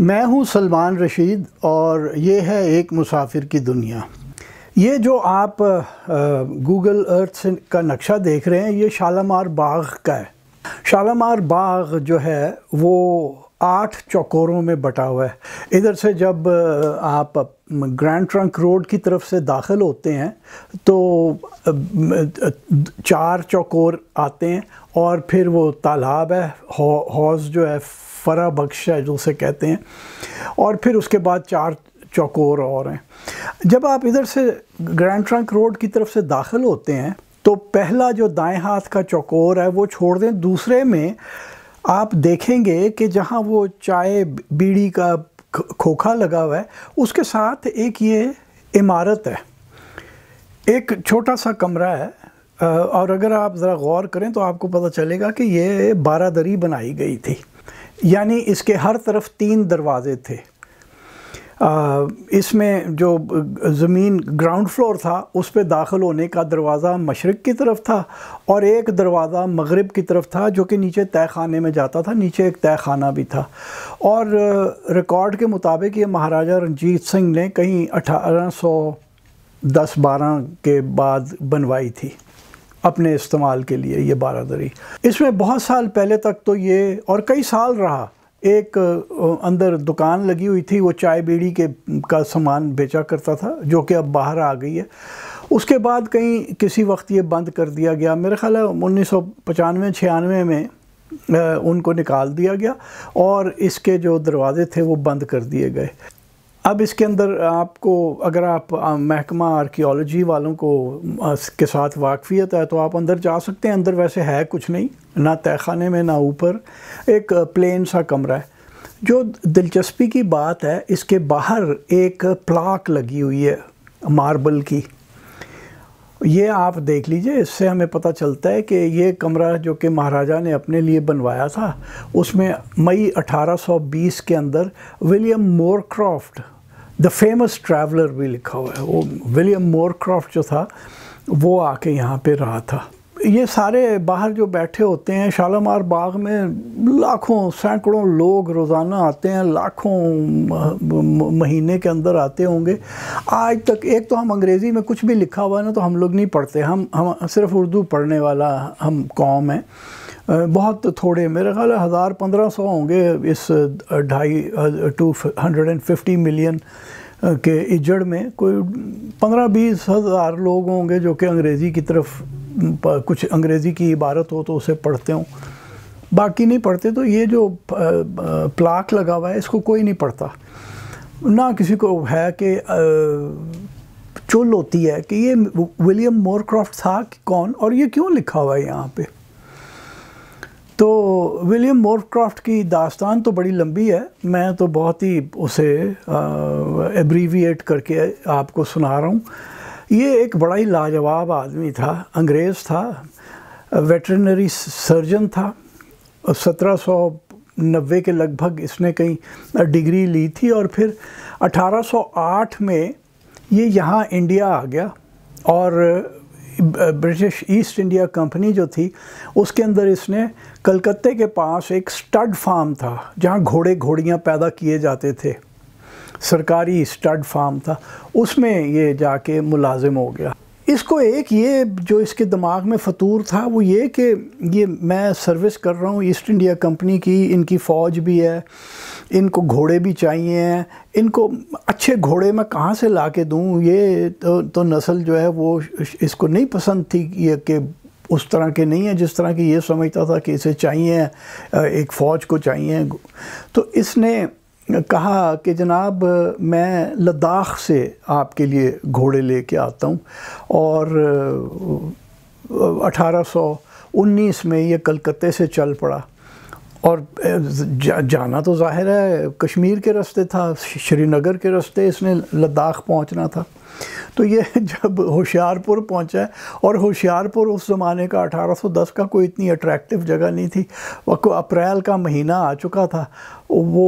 मैं हूं सलमान रशीद और ये है एक मुसाफिर की दुनिया ये जो आप गूगल अर्थ का नक्शा देख रहे हैं ये शालामार बाग का है शालामार बाग जो है वो आठ चौकोरों में बटा हुआ है इधर से जब आप ग्रैंड ट्रंक रोड की तरफ से दाखिल होते हैं तो चार चौकोर आते हैं और फिर वो तालाब है हौज जो है फरा बख्श है जो उसे कहते हैं और फिर उसके बाद चार चौकोर और हैं जब आप इधर से ग्रैंड ट्रंक रोड की तरफ से दाखिल होते हैं तो पहला जो दाएं हाथ का चौकोर है वो छोड़ दें दूसरे में आप देखेंगे कि जहाँ वो चाय बीड़ी का खोखा लगा हुआ है उसके साथ एक ये इमारत है एक छोटा सा कमरा है और अगर आप ज़रा गौर करें तो आपको पता चलेगा कि ये बारादरी बनाई गई थी यानी इसके हर तरफ तीन दरवाज़े थे इसमें जो ज़मीन ग्राउंड फ्लोर था उस पर दाखिल होने का दरवाज़ा मशरक़ की तरफ था और एक दरवाज़ा मगरब की तरफ था जो कि नीचे तय खाने में जाता था नीचे एक तय खाना भी था और रिकॉर्ड के मुताबिक ये महाराजा रंजीत सिंह ने कहीं अठारह सौ दस बारह के बाद बनवाई थी अपने इस्तेमाल के लिए ये बारादरी इसमें बहुत साल पहले तक तो ये और कई साल रहा एक अंदर दुकान लगी हुई थी वो चाय बीड़ी के का सामान बेचा करता था जो कि अब बाहर आ गई है उसके बाद कहीं किसी वक्त ये बंद कर दिया गया मेरे ख्याल है उन्नीस सौ पचानवे छियानवे में उनको निकाल दिया गया और इसके जो दरवाज़े थे वो बंद कर दिए गए अब इसके अंदर आपको अगर आप महकमा आर्कियोलॉजी वालों को के साथ वाकफियत है तो आप अंदर जा सकते हैं अंदर वैसे है कुछ नहीं ना तहखाने में ना ऊपर एक प्लेन सा कमरा है जो दिलचस्पी की बात है इसके बाहर एक प्लाक लगी हुई है मार्बल की ये आप देख लीजिए इससे हमें पता चलता है कि ये कमरा जो कि महाराजा ने अपने लिए बनवाया था उसमें मई 1820 के अंदर William Moorcroft the famous traveller भी लिखा हुआ है वो विलियम मोरक्रॉफ्ट जो था वो आके यहाँ पे रहा था ये सारे बाहर जो बैठे होते हैं शालामार बाग में लाखों सैकड़ों लोग रोज़ाना आते हैं लाखों महीने के अंदर आते होंगे आज तक एक तो हम अंग्रेज़ी में कुछ भी लिखा हुआ है ना तो हम लोग नहीं पढ़ते हम हम सिर्फ उर्दू पढ़ने वाला हम कौम हैं बहुत थोड़े मेरे ख्याल हज़ार पंद्रह सौ होंगे इस ढाई two hundred and fifty million के इजड़ में कोई पंद्रह बीस हज़ार लोग होंगे जो कि अंग्रेज़ी की तरफ कुछ अंग्रेज़ी की इबारत हो तो उसे पढ़ते हों बाकी नहीं पढ़ते तो ये जो प्लाक लगा हुआ है इसको कोई नहीं पढ़ता ना किसी को है कि चुल होती है कि ये विलियम मोरक्रॉफ्ट था कि कौन और ये क्यों लिखा हुआ है यहाँ पे तो विलियम मोरक्राफ्ट की दास्तान तो बड़ी लंबी है मैं तो बहुत ही उसे एब्रीविएट करके आपको सुना रहा हूँ ये एक बड़ा ही लाजवाब आदमी था अंग्रेज़ था वेटरनरी सर्जन था सत्रह सौ नब्बे के लगभग इसने कहीं डिग्री ली थी और फिर 1808 में ये यहाँ इंडिया आ गया और ब्रिटिश ईस्ट इंडिया कंपनी जो थी उसके अंदर इसने कलकत्ते के पास एक स्टड फार्म था जहाँ घोड़े घोड़ियाँ पैदा किए जाते थे सरकारी स्टड फार्म था उसमें ये जाके मुलाजिम हो गया इसको एक ये जो इसके दिमाग में फतूर था वो ये कि ये मैं सर्विस कर रहा हूँ ईस्ट इंडिया कंपनी की इनकी फ़ौज भी है इनको घोड़े भी चाहिए हैं इनको अच्छे घोड़े मैं कहाँ से ला के दूँ ये तो तो नस्ल जो है वो इसको नहीं पसंद थी ये कि उस तरह के नहीं है जिस तरह की ये समझता था कि इसे चाहिए एक फ़ौज को चाहिए तो इसने कहा कि जनाब मैं लद्दाख से आपके लिए घोड़े लेके आता हूँ और 1819 में ये कलकत्ते से चल पड़ा और जा, जाना तो जाहिर है कश्मीर के रास्ते था श्रीनगर के रास्ते इसने लद्दाख पहुंचना था तो ये जब होशियारपुर पहुंचा और होशियारपुर उस ज़माने का 1810 का कोई इतनी अट्रैक्टिव जगह नहीं थी अप्रैल का महीना आ चुका था वो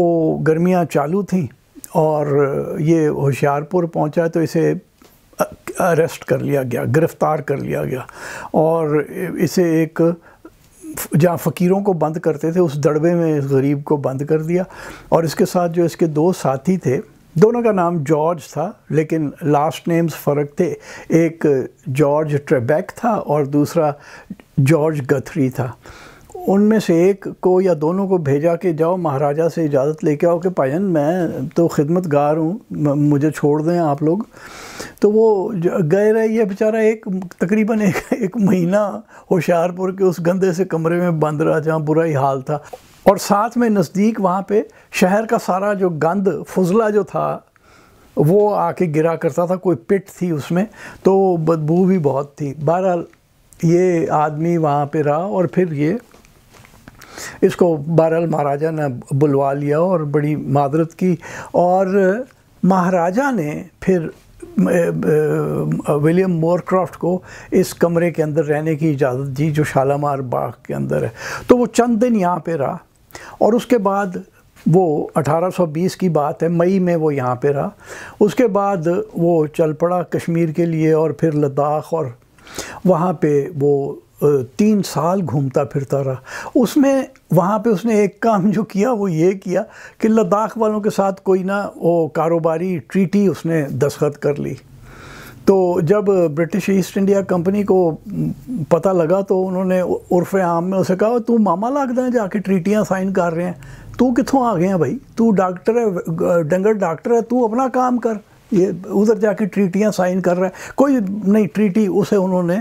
गर्मियां चालू थीं और ये होशियारपुर पहुंचा तो इसे अरेस्ट कर लिया गया गिरफ़्तार कर लिया गया और इसे एक जहाँ फ़कीरों को बंद करते थे उस दड़बे में इस गरीब को बंद कर दिया और इसके साथ जो इसके दो साथी थे दोनों का नाम जॉर्ज था लेकिन लास्ट नेम्स फ़र्क थे एक जॉर्ज ट्रेबैक था और दूसरा जॉर्ज गथरी था उनमें से एक को या दोनों को भेजा के जाओ महाराजा से इजाज़त लेके आओ कि पायन मैं तो खिदमत गार हूँ मुझे छोड़ दें आप लोग तो वो गए रहे ये बेचारा एक तकरीबन एक एक महीना होशियारपुर के उस गंदे से कमरे में बंद रहा जहाँ बुरा ही हाल था और साथ में नज़दीक वहाँ पे शहर का सारा जो गंद फजला जो था वो आके गिरा करता था कोई पिट थी उसमें तो बदबू भी बहुत थी बहरहाल ये आदमी वहाँ पे रहा और फिर ये इसको बहरहाल महाराजा ने बुलवा लिया और बड़ी मादरत की और महाराजा ने फिर विलियम मोरक्राफ्ट को इस कमरे के अंदर रहने की इजाज़त दी जो शालामार बाग के अंदर है तो वो चंद दिन यहाँ पे रहा और उसके बाद वो 1820 की बात है मई में वो यहाँ पे रहा उसके बाद वो चल पड़ा कश्मीर के लिए और फिर लद्दाख और वहाँ पे वो तीन साल घूमता फिरता रहा उसमें वहाँ पे उसने एक काम जो किया वो ये किया कि लद्दाख वालों के साथ कोई ना वो कारोबारी ट्रीटी उसने दस्खत कर ली तो जब ब्रिटिश ईस्ट इंडिया कंपनी को पता लगा तो उन्होंने उर्फ आम में उसे कहा तू मामा लागद जा जाके ट्रीटियाँ साइन कर रहे हैं तू कितों आ गए हैं भाई तू डॉक्टर है डंगर डॉक्टर है तू अपना काम कर ये उधर जाके ट्रीटियाँ साइन कर रहा है कोई नहीं ट्रीटी उसे उन्होंने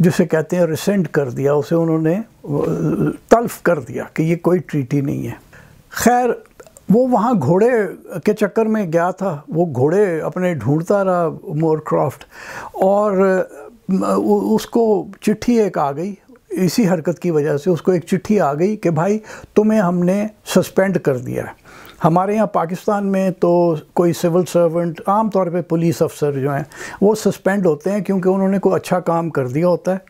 जिसे कहते हैं रिसेंट कर दिया उसे उन्होंने तल्फ कर दिया कि ये कोई ट्रीटी नहीं है खैर वो वहाँ घोड़े के चक्कर में गया था वो घोड़े अपने ढूंढता रहा मोरक्राफ्ट और उसको चिट्ठी एक आ गई इसी हरकत की वजह से उसको एक चिट्ठी आ गई कि भाई तुम्हें हमने सस्पेंड कर दिया है हमारे यहाँ पाकिस्तान में तो कोई सिविल सर्वेंट आम तौर पे पुलिस अफसर जो हैं वो सस्पेंड होते हैं क्योंकि उन्होंने कोई अच्छा काम कर दिया होता है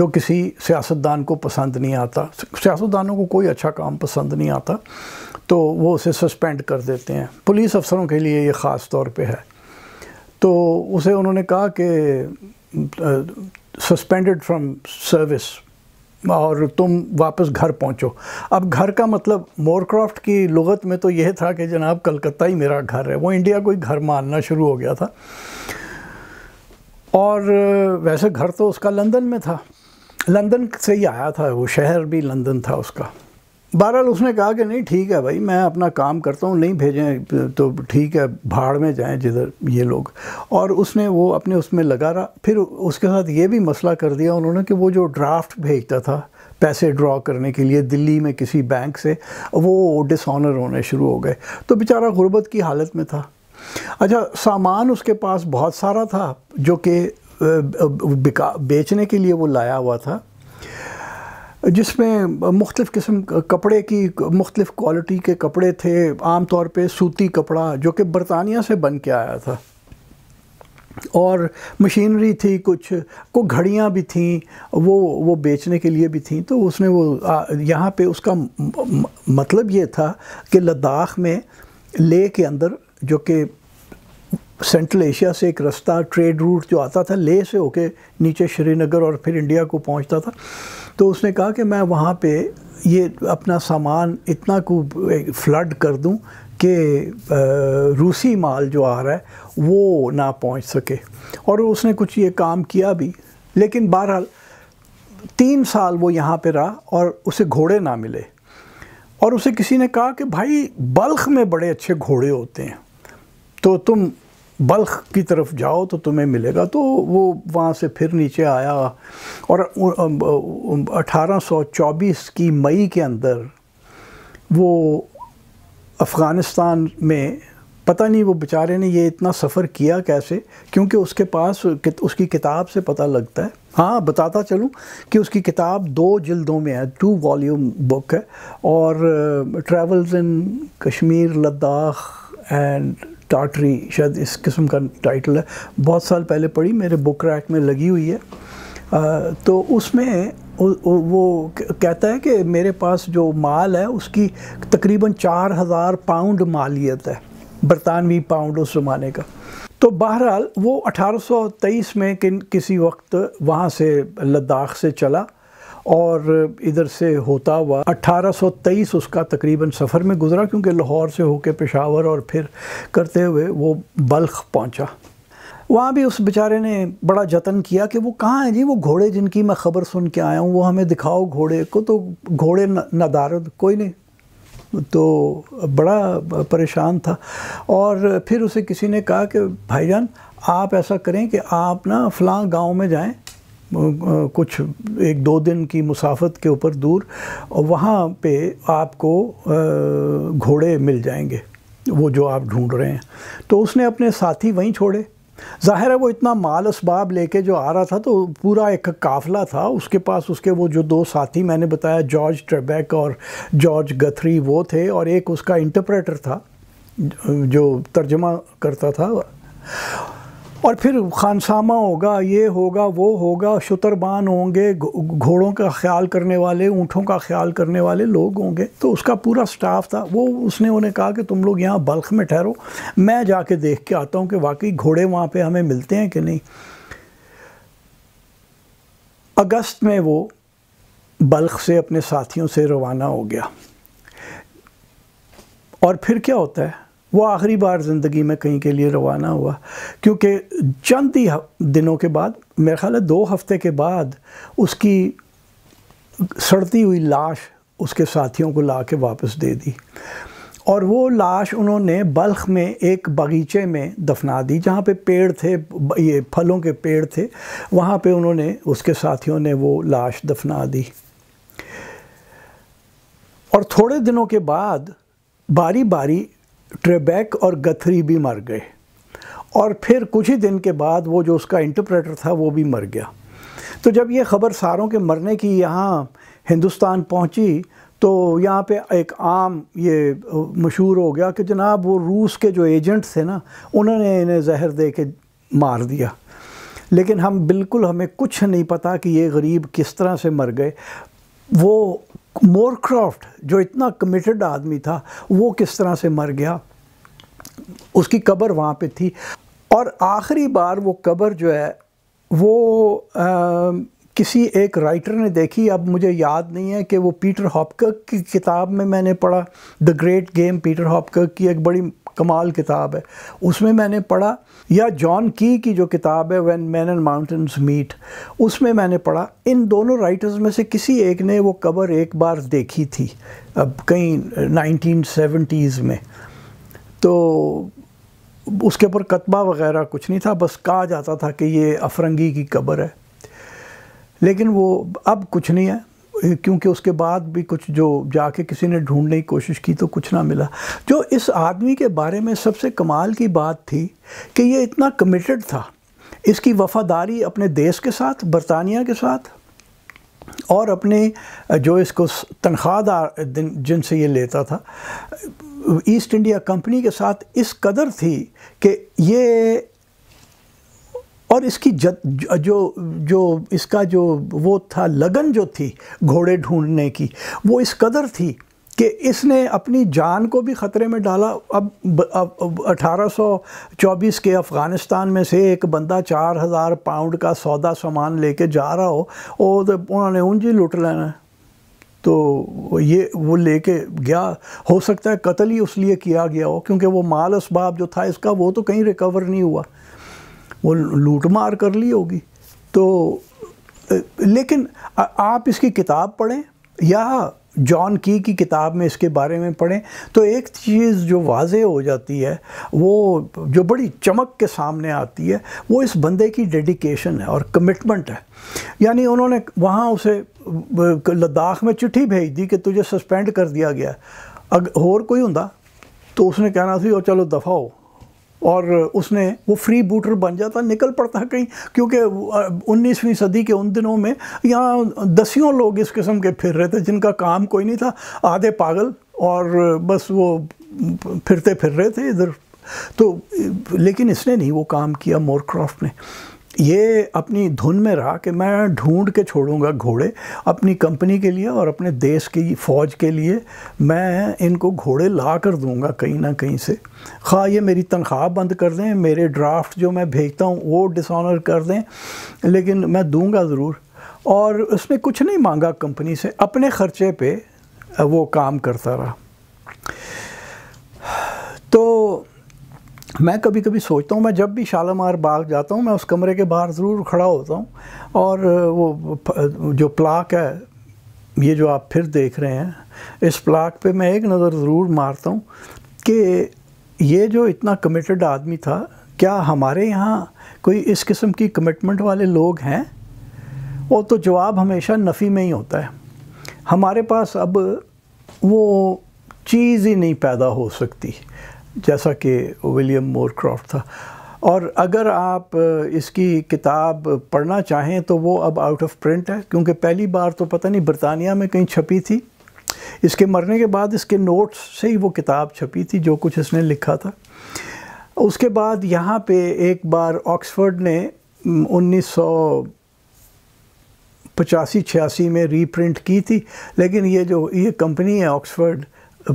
जो किसी सियासतदान को पसंद नहीं आता सियासतदानों को कोई अच्छा काम पसंद नहीं आता तो वो उसे सस्पेंड कर देते हैं पुलिस अफसरों के लिए ये ख़ास तौर पर है तो उसे उन्होंने कहा कि सस्पेंडेड फ्राम सर्विस और तुम वापस घर पहुंचो अब घर का मतलब मोरक्राफ्ट की लगत में तो यह था कि जनाब कलकत्ता ही मेरा घर है वो इंडिया को ही घर मानना शुरू हो गया था और वैसे घर तो उसका लंदन में था लंदन से ही आया था वो शहर भी लंदन था उसका बहरहाल उसने कहा कि नहीं ठीक है भाई मैं अपना काम करता हूँ नहीं भेजें तो ठीक है भाड़ में जाएं जिधर ये लोग और उसने वो अपने उसमें लगा रहा फिर उसके साथ ये भी मसला कर दिया उन्होंने कि वो जो ड्राफ्ट भेजता था पैसे ड्रॉ करने के लिए दिल्ली में किसी बैंक से वो डिसऑनर होने शुरू हो गए तो बेचारा गुर्बत की हालत में था अच्छा सामान उसके पास बहुत सारा था जो कि बेचने के लिए वो लाया हुआ था जिसमें मुख्तफ़ किस्म कपड़े की मुख्तफ क्वालिटी के कपड़े थे आम तौर पर सूती कपड़ा जो कि बरतानिया से बन के आया था और मशीनरी थी कुछ को घड़ियाँ भी थीं वो वो बेचने के लिए भी थीं तो उसने वो यहाँ पे उसका मतलब ये था कि लद्दाख में ले के अंदर जो कि सेंट्रल एशिया से एक रास्ता ट्रेड रूट जो आता था ले से होके नीचे श्रीनगर और फिर इंडिया को पहुंचता था तो उसने कहा कि मैं वहाँ पे ये अपना सामान इतना को फ्लड कर दूं कि रूसी माल जो आ रहा है वो ना पहुँच सके और उसने कुछ ये काम किया भी लेकिन बहरहाल तीन साल वो यहाँ पे रहा और उसे घोड़े ना मिले और उसे किसी ने कहा कि भाई बल्ख में बड़े अच्छे घोड़े होते हैं तो तुम बल्ख की तरफ जाओ तो तुम्हें मिलेगा तो वो वहाँ से फिर नीचे आया और 1824 की मई के अंदर वो अफ़गानिस्तान में पता नहीं वो बेचारे ने ये इतना सफ़र किया कैसे क्योंकि उसके पास उसकी किताब से पता लगता है हाँ बताता चलूँ कि उसकी किताब दो जिल्दों में है टू वॉल्यूम बुक है और travels in Kashmir Ladakh and Tartary शायद इस किस्म का टाइटल है बहुत साल पहले पढ़ी मेरे बुक रैक में लगी हुई है आ, तो उसमें वो कहता है कि मेरे पास जो माल है उसकी तकरीबन चार हज़ार पाउंड मालियत है बरतानवी पाउंड उस ज़माने का तो बहरहाल वो 1823 में किन किसी वक्त वहाँ से लद्दाख से चला और इधर से होता हुआ 1823 उसका तकरीबन सफ़र में गुजरा क्योंकि लाहौर से होके पेशावर और फिर करते हुए वो बल्ख पहुंचा वहाँ भी उस बेचारे ने बड़ा जतन किया कि वो कहाँ है जी वो घोड़े जिनकी मैं ख़बर सुन के आया हूँ वो हमें दिखाओ घोड़े को तो घोड़े नदारद कोई नहीं तो बड़ा परेशान था और फिर उसे किसी ने कहा कि भाईजान आप ऐसा करें कि आप ना फलां गांव में जाएं कुछ एक दो दिन की मुसाफत के ऊपर दूर और वहाँ पे आपको घोड़े मिल जाएंगे वो जो आप ढूंढ रहे हैं तो उसने अपने साथी वहीं छोड़े ज़ाहिर है वो इतना माल इसबाब लेके जो आ रहा था तो पूरा एक काफिला था उसके पास उसके वो जो दो साथी मैंने बताया जॉर्ज ट्रेबेक और जॉर्ज गथरी वो थे और एक उसका इंटरप्रेटर था जो तर्जमा करता था और फिर खानसामा होगा ये होगा वो होगा शुतरबान होंगे घोड़ों का ख्याल करने वाले ऊँटों का ख्याल करने वाले लोग होंगे तो उसका पूरा स्टाफ था वो उसने उन्हें कहा कि तुम लोग यहाँ बल्ख में ठहरो मैं जाके देख के आता हूँ कि वाकई घोड़े वहाँ पे हमें मिलते हैं कि नहीं अगस्त में वो बल्ख से अपने साथियों से रवाना हो गया और फिर क्या होता है वो आखिरी बार ज़िंदगी में कहीं के लिए रवाना हुआ क्योंकि चंद ही दिनों के बाद मेरा ख्याल है दो हफ्ते के बाद उसकी सड़ती हुई लाश उसके साथियों को ला के वापस दे दी और वो लाश उन्होंने बल्ख में एक बगीचे में दफना दी जहाँ पे पेड़ थे ये फलों के पेड़ थे वहाँ पे उन्होंने उसके साथियों ने वो लाश दफना दी और थोड़े दिनों के बाद बारी बारी ट्रेबैक और गथरी भी मर गए और फिर कुछ ही दिन के बाद वो जो उसका इंटरप्रेटर था वो भी मर गया तो जब ये ख़बर सारों के मरने की यहाँ हिंदुस्तान पहुँची तो यहाँ पे एक आम ये मशहूर हो गया कि जनाब वो रूस के जो एजेंट थे ना उन्होंने इन्हें जहर दे के मार दिया लेकिन हम बिल्कुल हमें कुछ नहीं पता कि ये गरीब किस तरह से मर गए वो मोरक्राफ्ट जो इतना कमिटेड आदमी था वो किस तरह से मर गया उसकी कब्र वहाँ पे थी और आखिरी बार वो कब्र जो है वो आ, किसी एक राइटर ने देखी अब मुझे याद नहीं है कि वो पीटर हॉपकर की किताब में मैंने पढ़ा the great game Peter Hopkirk की एक बड़ी कमाल किताब है उसमें मैंने पढ़ा या जॉन की की जो किताब है when men and mountains meet उसमें मैंने पढ़ा इन दोनों राइटर्स में से किसी एक ने वो कवर एक बार देखी थी अब कहीं नाइनटीन सेवेंटीज़ में तो उसके ऊपर कतबा वगैरह कुछ नहीं था बस कहा जाता था कि ये अफरंगी की कबर है लेकिन वो अब कुछ नहीं है क्योंकि उसके बाद भी कुछ जो जाके किसी ने ढूंढने की कोशिश की तो कुछ ना मिला जो इस आदमी के बारे में सबसे कमाल की बात थी कि ये इतना कमिटेड था इसकी वफादारी अपने देश के साथ बरतानिया के साथ और अपने जो इसको तनख्वाहदार जिनसे ये लेता था ईस्ट इंडिया कंपनी के साथ इस कदर थी कि ये और इसकी ज, जो जो इसका जो वो था लगन जो थी घोड़े ढूंढने की वो इस कदर थी कि इसने अपनी जान को भी ख़तरे में डाला अब, सौ चौबीस के अफ़गानिस्तान में से एक बंदा 4000 पाउंड का सौदा सामान लेके जा रहा हो और तो उन्होंने ऊंजी लुट लेना है तो ये वो लेके गया हो सकता है कत्ल ही उस लिए किया गया हो क्योंकि वो माल इसबाब जो था इसका वो तो कहीं रिकवर नहीं हुआ वो लूट मार कर ली होगी तो लेकिन आप इसकी किताब पढ़ें या जॉन की की किताब में इसके बारे में पढ़ें तो एक चीज़ जो वाज हो जाती है वो जो बड़ी चमक के सामने आती है वो इस बंदे की डेडिकेशन है और कमिटमेंट है यानी उन्होंने वहाँ उसे लद्दाख में चिट्ठी भेज दी कि तुझे सस्पेंड कर दिया गया अगर और कोई हों तो उसने कहना सी और चलो दफा हो और उसने वो फ्री बूटर बन जाता निकल पड़ता कहीं क्योंकि 19वीं सदी के उन दिनों में यहाँ दसियों लोग इस किस्म के फिर रहे थे जिनका काम कोई नहीं था आधे पागल और बस वो फिरते फिर रहे थे इधर तो लेकिन इसने नहीं वो काम किया मोरक्रॉफ्ट ने ये अपनी धुन में रहा कि मैं ढूंढ के छोड़ूंगा घोड़े अपनी कंपनी के लिए और अपने देश की फ़ौज के लिए मैं इनको घोड़े ला कर दूँगा कहीं ना कहीं से खा ये मेरी तनख्वाह बंद कर दें मेरे ड्राफ्ट जो मैं भेजता हूँ वो डिसऑनर कर दें लेकिन मैं दूँगा ज़रूर और उसने कुछ नहीं मांगा कंपनी से अपने ख़र्चे पर वो काम करता रहा तो मैं कभी कभी सोचता हूँ मैं जब भी शालामार बाग जाता हूँ मैं उस कमरे के बाहर ज़रूर खड़ा होता हूँ और वो जो प्लाक है ये जो आप फिर देख रहे हैं इस प्लाक पे मैं एक नज़र ज़रूर मारता हूँ कि ये जो इतना कमिटेड आदमी था क्या हमारे यहाँ कोई इस किस्म की कमिटमेंट वाले लोग हैं वो तो जवाब हमेशा नफ़ी में ही होता है हमारे पास अब वो चीज़ ही नहीं पैदा हो सकती जैसा कि विलियम क्रॉफ्ट था और अगर आप इसकी किताब पढ़ना चाहें तो वो अब आउट ऑफ प्रिंट है क्योंकि पहली बार तो पता नहीं बरतानिया में कहीं छपी थी इसके मरने के बाद इसके नोट्स से ही वो किताब छपी थी जो कुछ इसने लिखा था उसके बाद यहाँ पे एक बार ऑक्सफोर्ड ने उन्नीस सौ पचासी छियासी में रीप्रिंट की थी लेकिन ये जो ये कंपनी है ऑक्सफोर्ड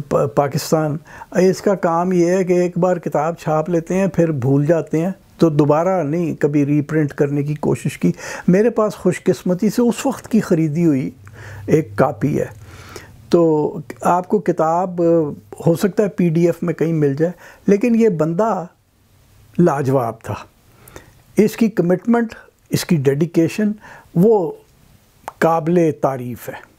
पाकिस्तान इसका काम ये है कि एक बार किताब छाप लेते हैं फिर भूल जाते हैं तो दोबारा नहीं कभी रीप्रिंट करने की कोशिश की मेरे पास खुशकस्मती से उस वक्त की ख़रीदी हुई एक कापी है तो आपको किताब हो सकता है पीडीएफ में कहीं मिल जाए लेकिन ये बंदा लाजवाब था इसकी कमिटमेंट इसकी डेडिकेशन वो काबिल तारीफ़ है